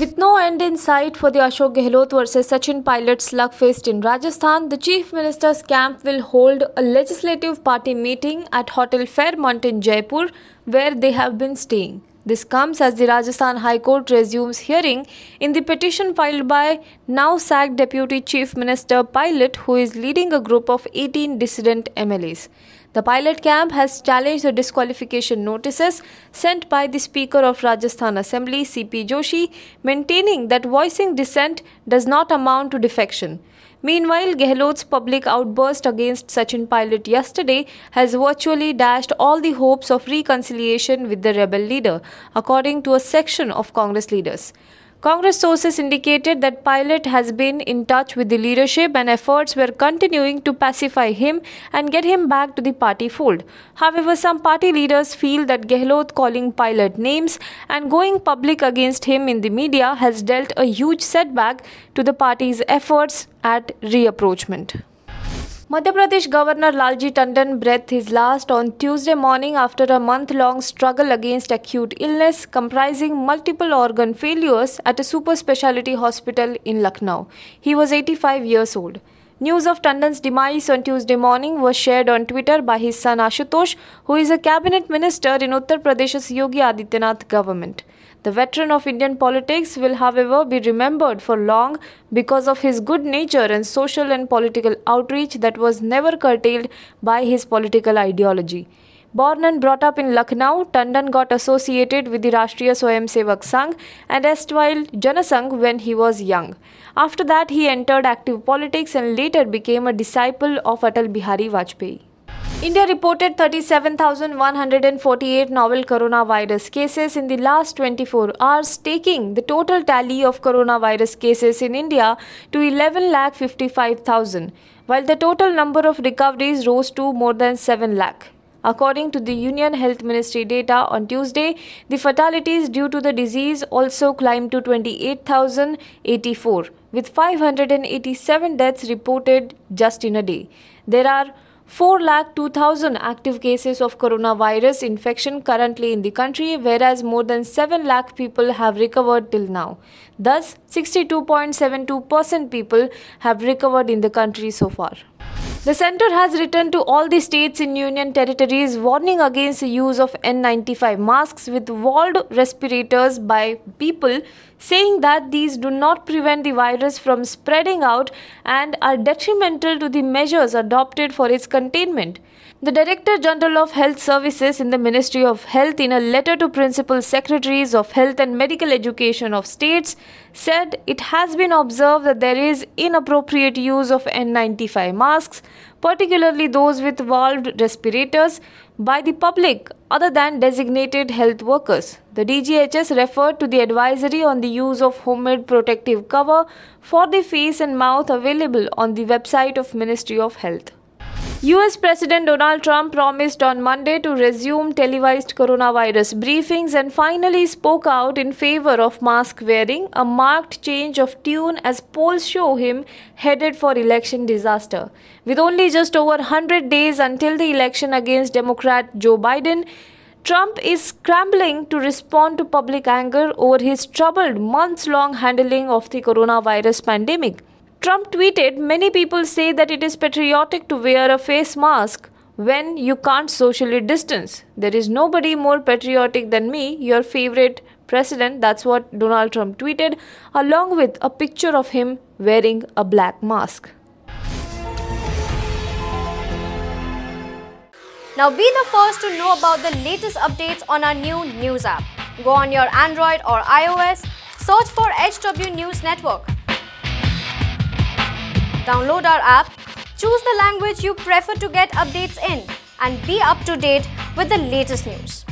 With no end in sight for the Ashok Gehlot versus Sachin Pilot slugfest in Rajasthan, the Chief Minister's camp will hold a legislative party meeting at Hotel Fairmont in Jaipur, where they have been staying. This comes as the Rajasthan High Court resumes hearing in the petition filed by now sacked Deputy Chief Minister Pilot, who is leading a group of 18 dissident MLAs. The pilot camp has challenged the disqualification notices sent by the Speaker of Rajasthan Assembly, CP Joshi, maintaining that voicing dissent does not amount to defection. Meanwhile, Gehlot's public outburst against Sachin Pilot yesterday has virtually dashed all the hopes of reconciliation with the rebel leader, according to a section of Congress leaders. Congress sources indicated that Pilate has been in touch with the leadership and efforts were continuing to pacify him and get him back to the party fold. However, some party leaders feel that Gehlot calling Pilate names and going public against him in the media has dealt a huge setback to the party's efforts at reapproachment. Madhya Pradesh Governor Lalji Tandon breathed his last on Tuesday morning after a month long struggle against acute illness comprising multiple organ failures at a super speciality hospital in Lucknow. He was 85 years old. News of Tandon's demise on Tuesday morning was shared on Twitter by his son Ashutosh, who is a cabinet minister in Uttar Pradesh's Yogi Adityanath government. The veteran of Indian politics will, however, be remembered for long because of his good nature and social and political outreach that was never curtailed by his political ideology. Born and brought up in Lucknow, Tandon got associated with the Rashtriya Swayamsevak Sangh and erstwhile Janasangh when he was young. After that, he entered active politics and later became a disciple of Atal Bihari Vajpayee. India reported 37,148 novel coronavirus cases in the last 24 hours, taking the total tally of coronavirus cases in India to 11,55,000, while the total number of recoveries rose to more than 7 lakh. According to the Union Health Ministry data on Tuesday, the fatalities due to the disease also climbed to 28,084, with 587 deaths reported just in a day. There are Four lakh two thousand active cases of coronavirus infection currently in the country, whereas more than 7 lakh people have recovered till now. Thus, 62.72% people have recovered in the country so far. The center has written to all the states in union territories warning against the use of N95 masks with walled respirators by people saying that these do not prevent the virus from spreading out and are detrimental to the measures adopted for its containment. The Director General of Health Services in the Ministry of Health in a letter to Principal Secretaries of Health and Medical Education of states said it has been observed that there is inappropriate use of N95 masks particularly those with valved respirators, by the public other than designated health workers. The DGHS referred to the advisory on the use of homemade protective cover for the face and mouth available on the website of Ministry of Health. US President Donald Trump promised on Monday to resume televised coronavirus briefings and finally spoke out in favor of mask wearing, a marked change of tune as polls show him headed for election disaster. With only just over 100 days until the election against Democrat Joe Biden, Trump is scrambling to respond to public anger over his troubled months long handling of the coronavirus pandemic. Trump tweeted Many people say that it is patriotic to wear a face mask when you can't socially distance. There is nobody more patriotic than me, your favorite president. That's what Donald Trump tweeted, along with a picture of him wearing a black mask. Now be the first to know about the latest updates on our new news app. Go on your Android or iOS, search for HW News Network Download our app, choose the language you prefer to get updates in and be up to date with the latest news.